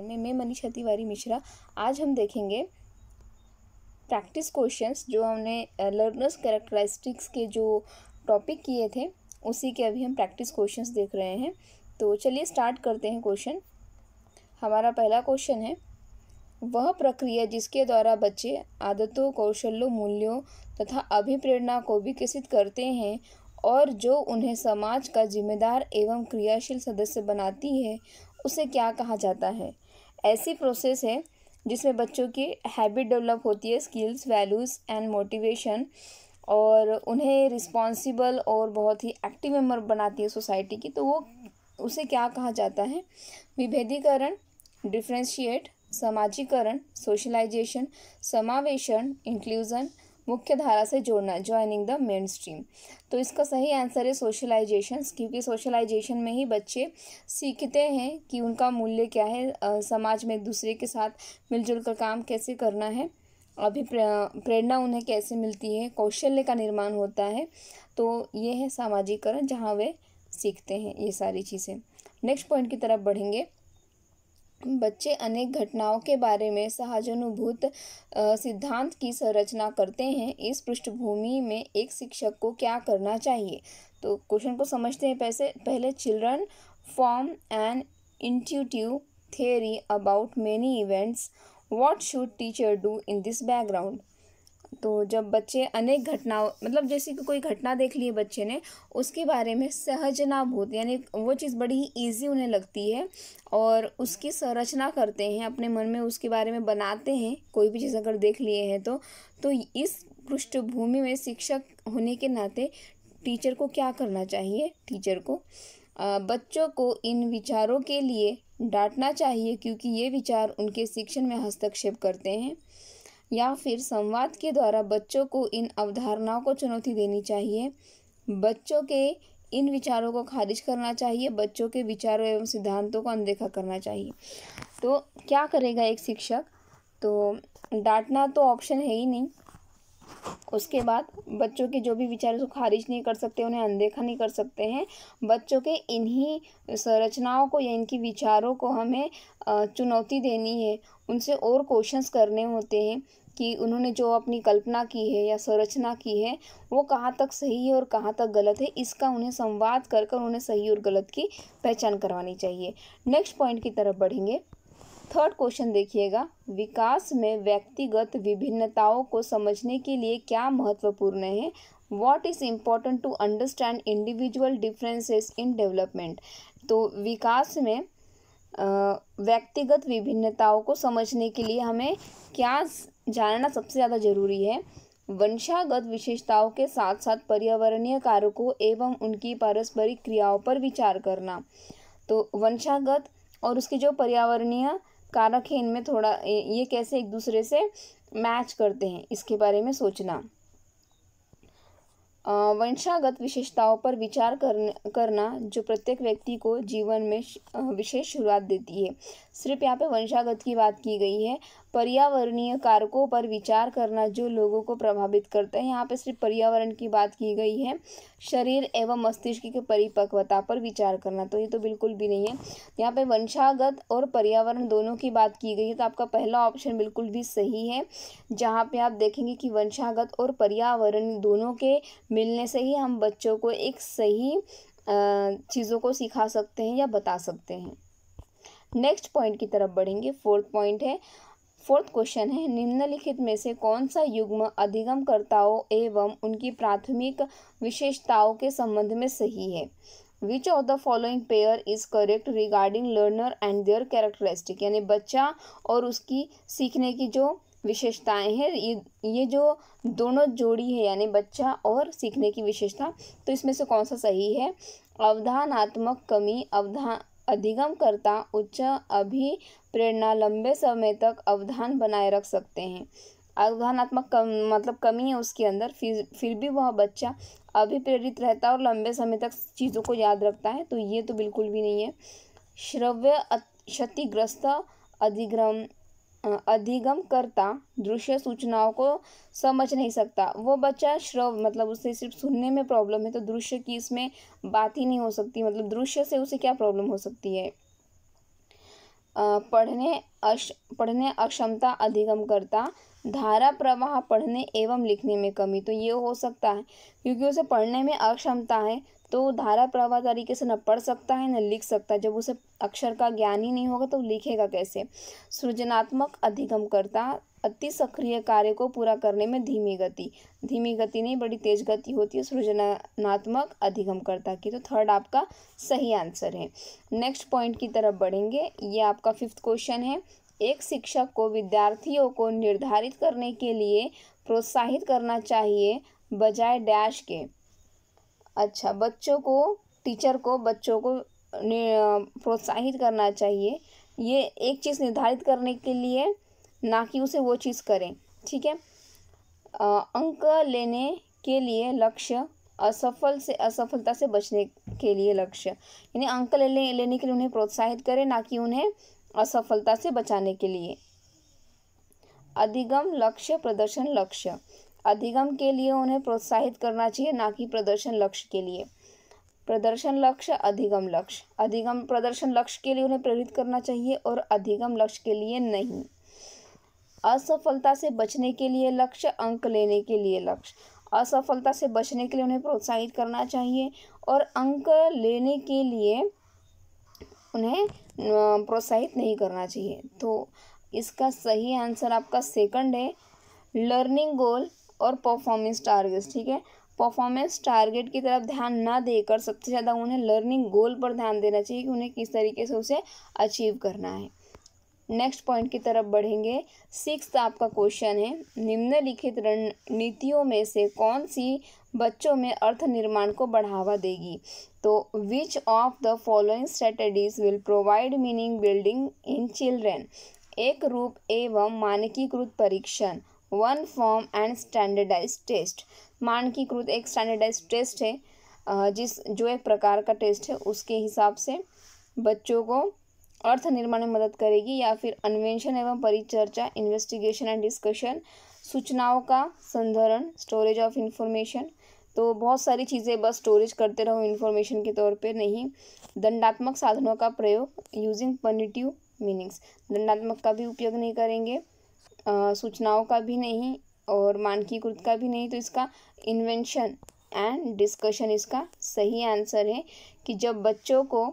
chapter में मैं मनीषा तिवारी मिश्रा आज हम देखेंगे प्रैक्टिस क्वेश्चंस जो हमने लर्नर्स कैरेक्टरिस्टिक्स के जो टॉपिक किए थे उसी के अभी हम प्रैक्टिस क्वेश्चंस देख रहे हैं तो चलिए स्टार्ट करते हैं क्वेश्चन हमारा पहला क्वेश्चन है वह प्रक्रिया जिसके द्वारा बच्चे आदतों कौशलों मूल्यों तथा अभिप्रेरणा को विकसित करते हैं और जो उन्हें समाज का जिम्मेदार एवं क्रियाशील सदस्य बनाती है उसे क्या कहा जाता है ऐसी प्रोसेस है जिसमें बच्चों की हैबिट डेवलप होती है स्किल्स वैल्यूज़ एंड मोटिवेशन और उन्हें रिस्पॉन्सिबल और बहुत ही एक्टिव मेम्बर बनाती है सोसाइटी की तो वो उसे क्या कहा जाता है विभेदीकरण डिफ्रेंशिएट सामाजिकरण सोशलाइजेशन समावेशन इंक्लूज़न मुख्य धारा से जोड़ना ज्वाइनिंग द मेन स्ट्रीम तो इसका सही आंसर है सोशलाइजेशन क्योंकि सोशलाइजेशन में ही बच्चे सीखते हैं कि उनका मूल्य क्या है समाज में एक दूसरे के साथ मिलजुल कर काम कैसे करना है अभी प्रेरणा उन्हें कैसे मिलती है कौशल्य का निर्माण होता है तो ये है सामाजिकरण जहाँ वे सीखते हैं ये सारी चीज़ें नेक्स्ट पॉइंट की तरफ बढ़ेंगे बच्चे अनेक घटनाओं के बारे में सहजानुभूत सिद्धांत की संरचना करते हैं इस पृष्ठभूमि में एक शिक्षक को क्या करना चाहिए तो क्वेश्चन को समझते हैं पैसे पहले children form and intuitive theory about many events what should teacher do in this background तो जब बच्चे अनेक घटनाओं मतलब जैसे कि कोई घटना देख ली है बच्चे ने उसके बारे में सहज भूत यानी वो चीज़ बड़ी ही ईजी उन्हें लगती है और उसकी संरचना करते हैं अपने मन में उसके बारे में बनाते हैं कोई भी चीज़ अगर देख लिए हैं तो तो इस पृष्ठभूमि में शिक्षक होने के नाते टीचर को क्या करना चाहिए टीचर को आ, बच्चों को इन विचारों के लिए डांटना चाहिए क्योंकि ये विचार उनके शिक्षण में हस्तक्षेप करते हैं या फिर संवाद के द्वारा बच्चों को इन अवधारणाओं को चुनौती देनी चाहिए बच्चों के इन विचारों को खारिज करना चाहिए बच्चों के विचारों एवं सिद्धांतों को अनदेखा करना चाहिए तो क्या करेगा एक शिक्षक तो डांटना तो ऑप्शन है ही नहीं उसके बाद बच्चों के जो भी विचार उसको खारिज नहीं कर सकते उन्हें अनदेखा नहीं कर सकते हैं बच्चों के इन्हीं संरचनाओं को या इनकी विचारों को हमें चुनौती देनी है उनसे और क्वेश्चंस करने होते हैं कि उन्होंने जो अपनी कल्पना की है या संरचना की है वो कहाँ तक सही है और कहाँ तक गलत है इसका उन्हें संवाद कर कर उन्हें सही और गलत की पहचान करवानी चाहिए नेक्स्ट पॉइंट की तरफ बढ़ेंगे थर्ड क्वेश्चन देखिएगा विकास में व्यक्तिगत विभिन्नताओं को समझने के लिए क्या महत्वपूर्ण है what is important to understand individual differences in development तो विकास में व्यक्तिगत विभिन्नताओं को समझने के लिए हमें क्या जानना सबसे ज़्यादा ज़रूरी है वंशागत विशेषताओं के साथ साथ पर्यावरणीय कारकों एवं उनकी पारस्परिक क्रियाओं पर विचार करना तो वंशागत और उसके जो पर्यावरणीय कारक है इनमें थोड़ा ये कैसे एक दूसरे से मैच करते हैं इसके बारे में सोचना वंशागत विशेषताओं पर विचार करना जो प्रत्येक व्यक्ति को जीवन में विशेष शुरुआत देती है सिर्फ यहाँ पे वंशागत की बात की गई है पर्यावरणीय कारकों पर विचार करना जो लोगों को प्रभावित करता है यहाँ पे सिर्फ पर्यावरण की बात की गई है शरीर एवं मस्तिष्क की परिपक्वता पर विचार करना तो ये तो बिल्कुल भी नहीं है यहाँ पे वंशागत और पर्यावरण दोनों की बात की गई है तो आपका पहला ऑप्शन बिल्कुल भी सही है जहाँ पे आप देखेंगे कि वंशागत और पर्यावरण दोनों के मिलने से ही हम बच्चों को एक सही चीज़ों को सिखा सकते हैं या बता सकते हैं नेक्स्ट पॉइंट की तरफ बढ़ेंगे फोर्थ पॉइंट है फोर्थ क्वेश्चन है निम्नलिखित में से कौन सा युग्म अधिगमकर्ताओं एवं उनकी प्राथमिक विशेषताओं के संबंध में सही है which of the following pair is correct regarding learner and their characteristic यानी बच्चा और उसकी सीखने की जो विशेषताएं हैं ये ये जो दोनों जोड़ी है यानी बच्चा और सीखने की विशेषता तो इसमें से कौन सा सही है अवधानात्मक कमी अवधान अधिगम करता उच्च अभी प्रेरणा लंबे समय तक अवधान बनाए रख सकते हैं अवधानात्मक कम मतलब कमी है उसके अंदर फिर फिर भी वह बच्चा अभी प्रेरित रहता है और लंबे समय तक चीज़ों को याद रखता है तो ये तो बिल्कुल भी नहीं है श्रव्य क्षतिग्रस्त अधिग्रम अधिगम करता दृश्य सूचनाओं को समझ नहीं सकता वो बच्चा श्रव मतलब उसे सिर्फ सुनने में प्रॉब्लम है तो दृश्य की इसमें बात ही नहीं हो सकती मतलब दृश्य से उसे क्या प्रॉब्लम हो सकती है पढ़ने अश पढ़ने अक्षमता अधिगम करता धारा प्रवाह पढ़ने एवं लिखने में कमी तो ये हो सकता है क्योंकि उसे पढ़ने में अक्षमता है तो धारा प्रवाह तरीके से न पढ़ सकता है न लिख सकता है जब उसे अक्षर का ज्ञान ही नहीं होगा तो लिखेगा कैसे सृजनात्मक अधिगम करता अति सक्रिय कार्य को पूरा करने में धीमी गति धीमी गति नहीं बड़ी तेज गति होती है सृजनात्मक अधिगम करता की तो थर्ड आपका सही आंसर है नेक्स्ट पॉइंट की तरफ बढ़ेंगे ये आपका फिफ्थ क्वेश्चन है एक शिक्षक को विद्यार्थियों को निर्धारित करने के लिए प्रोत्साहित करना चाहिए बजाय डैश के अच्छा बच्चों को टीचर को बच्चों को प्रोत्साहित करना चाहिए ये एक चीज़ निर्धारित करने के लिए ना कि उसे वो चीज़ करें ठीक है अंक लेने के लिए लक्ष्य असफल से असफलता से बचने के लिए लक्ष्य यानी अंक ले लेने के लिए उन्हें प्रोत्साहित करें ना कि उन्हें असफलता से बचाने के लिए अधिगम लक्ष्य प्रदर्शन लक्ष्य अधिगम के लिए उन्हें प्रोत्साहित करना चाहिए ना कि प्रदर्शन लक्ष्य के लिए प्रदर्शन लक्ष्य अधिगम लक्ष्य अधिगम प्रदर्शन लक्ष्य के लिए उन्हें प्रेरित करना चाहिए और अधिगम लक्ष्य के लिए नहीं असफलता से बचने के लिए लक्ष्य अंक लेने के लिए लक्ष्य असफलता से बचने के लिए उन्हें प्रोत्साहित करना चाहिए और अंक लेने के लिए उन्हें प्रोत्साहित नहीं करना चाहिए तो इसका सही आंसर आपका सेकंड है लर्निंग गोल और परफॉर्मेंस टारगेट ठीक है परफॉर्मेंस टारगेट की तरफ ध्यान ना देकर सबसे ज़्यादा उन्हें लर्निंग गोल पर ध्यान देना चाहिए कि उन्हें किस तरीके से उसे अचीव करना है नेक्स्ट पॉइंट की तरफ बढ़ेंगे सिक्स आपका क्वेश्चन है निम्नलिखित रणनीतियों में से कौन सी बच्चों में अर्थ निर्माण को बढ़ावा देगी तो which of the following strategies will provide meaning building in children एक रूप एवं मानकीकृत परीक्षण one form and standardise test मानकीकृत एक स्टैंडर्डाइज टेस्ट है जिस जो एक प्रकार का टेस्ट है उसके हिसाब से बच्चों को अर्थ निर्माण में मदद करेगी या फिर अन्वेषण एवं परिचर्चा इन्वेस्टिगेशन एंड डिस्कशन सूचनाओं का संधरण स्टोरेज ऑफ इन्फॉर्मेशन तो बहुत सारी चीज़ें बस स्टोरेज करते रहो इन्फॉर्मेशन के तौर पे नहीं दंडात्मक साधनों का प्रयोग यूजिंग पनिटिव मीनिंग्स दंडात्मक का भी उपयोग नहीं करेंगे सूचनाओं का भी नहीं और मानकीकृत का भी नहीं तो इसका इन्वेंशन एंड डिस्कशन इसका सही आंसर है कि जब बच्चों को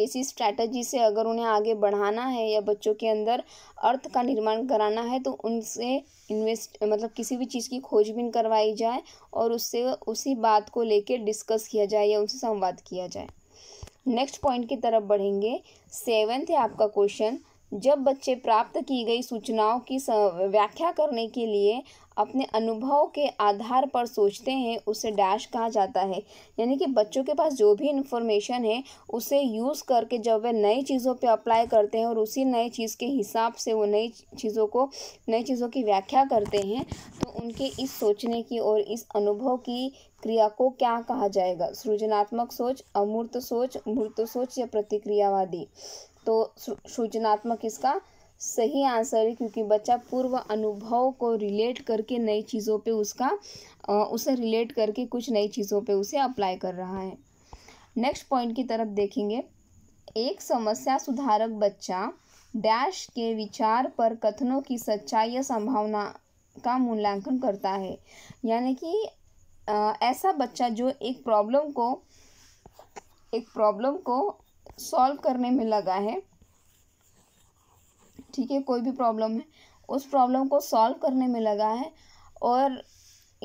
किसी स्ट्रैटेजी से अगर उन्हें आगे बढ़ाना है या बच्चों के अंदर अर्थ का निर्माण कराना है तो उनसे इन्वेस्ट मतलब किसी भी चीज़ की खोजबीन करवाई जाए और उससे उसी बात को लेकर डिस्कस किया जाए या उनसे संवाद किया जाए नेक्स्ट पॉइंट की तरफ बढ़ेंगे सेवेंथ है आपका क्वेश्चन जब बच्चे प्राप्त की गई सूचनाओं की व्याख्या करने के लिए अपने अनुभव के आधार पर सोचते हैं उसे डैश कहा जाता है यानी कि बच्चों के पास जो भी इन्फॉर्मेशन है उसे यूज़ करके जब वे नई चीज़ों पे अप्लाई करते हैं और उसी नए चीज़ के हिसाब से वो नई चीज़ों को नई चीज़ों की व्याख्या करते हैं तो उनके इस सोचने की और इस अनुभव की क्रिया को क्या कहा जाएगा सृजनात्मक सोच अमूर्त सोच मूर्त सोच या प्रतिक्रियावादी तो सृजनात्मक इसका सही आंसर है क्योंकि बच्चा पूर्व अनुभव को रिलेट करके नई चीज़ों पे उसका उसे रिलेट करके कुछ नई चीज़ों पे उसे अप्लाई कर रहा है नेक्स्ट पॉइंट की तरफ देखेंगे एक समस्या सुधारक बच्चा डैश के विचार पर कथनों की सच्चाई या संभावना का मूल्यांकन करता है यानी कि ऐसा बच्चा जो एक प्रॉब्लम को एक प्रॉब्लम को सॉल्व करने में लगा है ठीक है कोई भी प्रॉब्लम है उस प्रॉब्लम को सॉल्व करने में लगा है और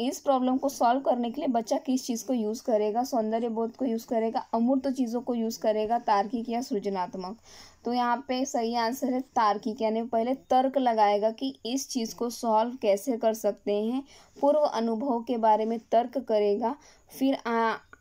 इस प्रॉब्लम को सॉल्व करने के लिए बच्चा किस चीज़ को यूज़ करेगा सौंदर्य बोध को यूज़ करेगा अमूर्त चीज़ों को यूज़ करेगा तार्किक या सृजनात्मक तो यहाँ पे सही आंसर है तार्किक यानी पहले तर्क लगाएगा कि इस चीज़ को सॉल्व कैसे कर सकते हैं पूर्व अनुभव के बारे में तर्क करेगा फिर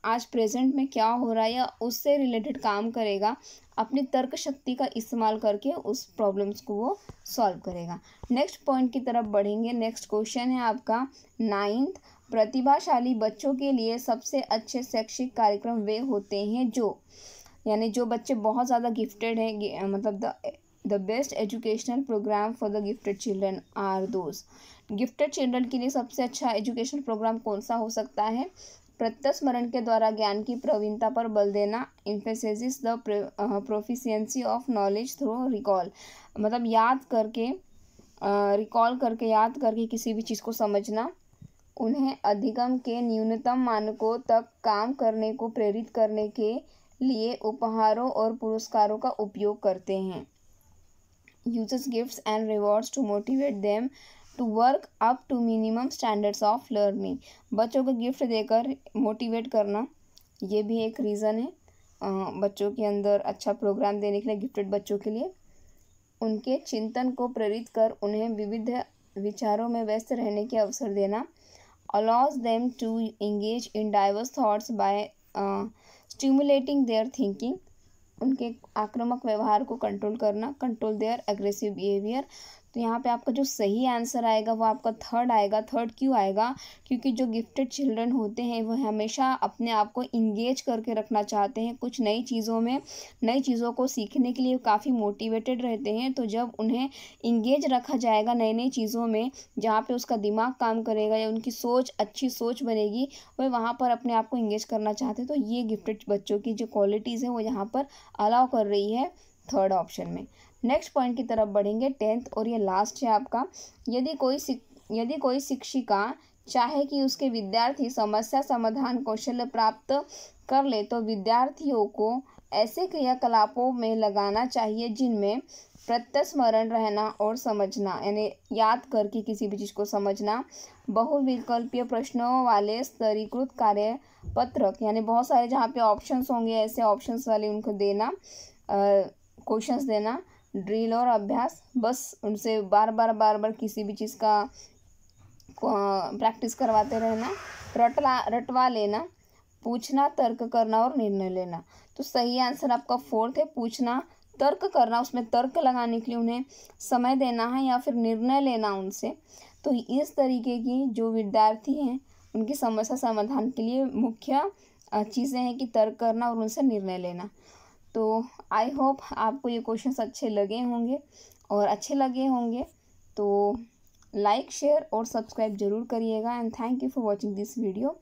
आज प्रेजेंट में क्या हो रहा है या उससे रिलेटेड काम करेगा अपनी तर्क शक्ति का इस्तेमाल करके उस प्रॉब्लम्स को वो सॉल्व करेगा नेक्स्ट पॉइंट की तरफ बढ़ेंगे नेक्स्ट क्वेश्चन है आपका नाइन्थ प्रतिभाशाली बच्चों के लिए सबसे अच्छे शैक्षिक कार्यक्रम वे होते हैं जो यानी जो बच्चे बहुत ज़्यादा गिफ्टेड हैं मतलब the the best educational programme for the gifted children are those gifted children के लिए सबसे अच्छा एजुकेशन प्रोग्राम कौन सा हो सकता है प्रत्यस्मरण के द्वारा ज्ञान की प्रवीणता पर बल देना emphasis the proficiency of knowledge through recall मतलब याद करके रिकॉल uh, करके याद करके किसी भी चीज़ को समझना उन्हें अधिगम के न्यूनतम मानकों तक काम करने को प्रेरित करने के लिए उपहारों और पुरस्कारों का उपयोग करते हैं users gift and rewards to motivate them to work up to minimum standards of learning बच्चों को गिफ्ट देकर मोटिवेट करना ये भी एक रीज़न है बच्चों के अंदर अच्छा प्रोग्राम देने के लिए गिफ्टेड बच्चों के लिए उनके चिंतन को प्रेरित कर उन्हें विविध विचारों में व्यस्त रहने के अवसर देना allows them to engage in diverse thoughts by stimulating their thinking उनके आक्रामक व्यवहार को कंट्रोल करना कंट्रोल देयर अग्रेसिव बिहेवियर तो यहाँ पे आपका जो सही आंसर आएगा वो आपका थर्ड आएगा थर्ड क्यों आएगा क्योंकि जो गिफ्टेड चिल्ड्रन होते हैं वह हमेशा अपने आप को इंगेज करके रखना चाहते हैं कुछ नई चीज़ों में नई चीज़ों को सीखने के लिए काफ़ी मोटिवेटेड रहते हैं तो जब उन्हें इंगेज रखा जाएगा नई नई चीज़ों में जहाँ पर उसका दिमाग काम करेगा या उनकी सोच अच्छी सोच बनेगी वह वहाँ पर अपने आप को इंगेज करना चाहते हैं तो ये गिफ्टेड बच्चों की जो क्वालिटीज़ हैं वो यहाँ पर अलाउ कर रही है थर्ड ऑप्शन में नेक्स्ट पॉइंट की तरफ बढ़ेंगे टेंथ और ये लास्ट है आपका यदि कोई यदि कोई शिक्षिका चाहे कि उसके विद्यार्थी समस्या समाधान कौशल प्राप्त कर ले तो विद्यार्थियों को ऐसे क्रियाकलापों में लगाना चाहिए जिनमें प्रत्यस्मरण रहना और समझना यानी याद करके किसी भी चीज़ को समझना बहुविकल्पीय प्रश्नों वाले स्तरीकृत कार्य पत्रक यानी बहुत सारे जहाँ पे ऑप्शंस होंगे ऐसे ऑप्शंस वाले उनको देना क्वेश्चंस देना ड्रिल और अभ्यास बस उनसे बार बार बार बार किसी भी चीज़ का प्रैक्टिस करवाते रहना रटला रटवा लेना पूछना तर्क करना और निर्णय लेना तो सही आंसर आपका फोर्थ है पूछना तर्क करना उसमें तर्क लगाने के लिए उन्हें समय देना है या फिर निर्णय लेना उनसे तो इस तरीके की जो विद्यार्थी हैं उनकी समस्या समाधान के लिए मुख्य चीज़ें हैं कि तर्क करना और उनसे निर्णय लेना तो आई होप आपको ये क्वेश्चंस अच्छे लगे होंगे और अच्छे लगे होंगे तो लाइक शेयर और सब्सक्राइब जरूर करिएगा and thank you for watching this video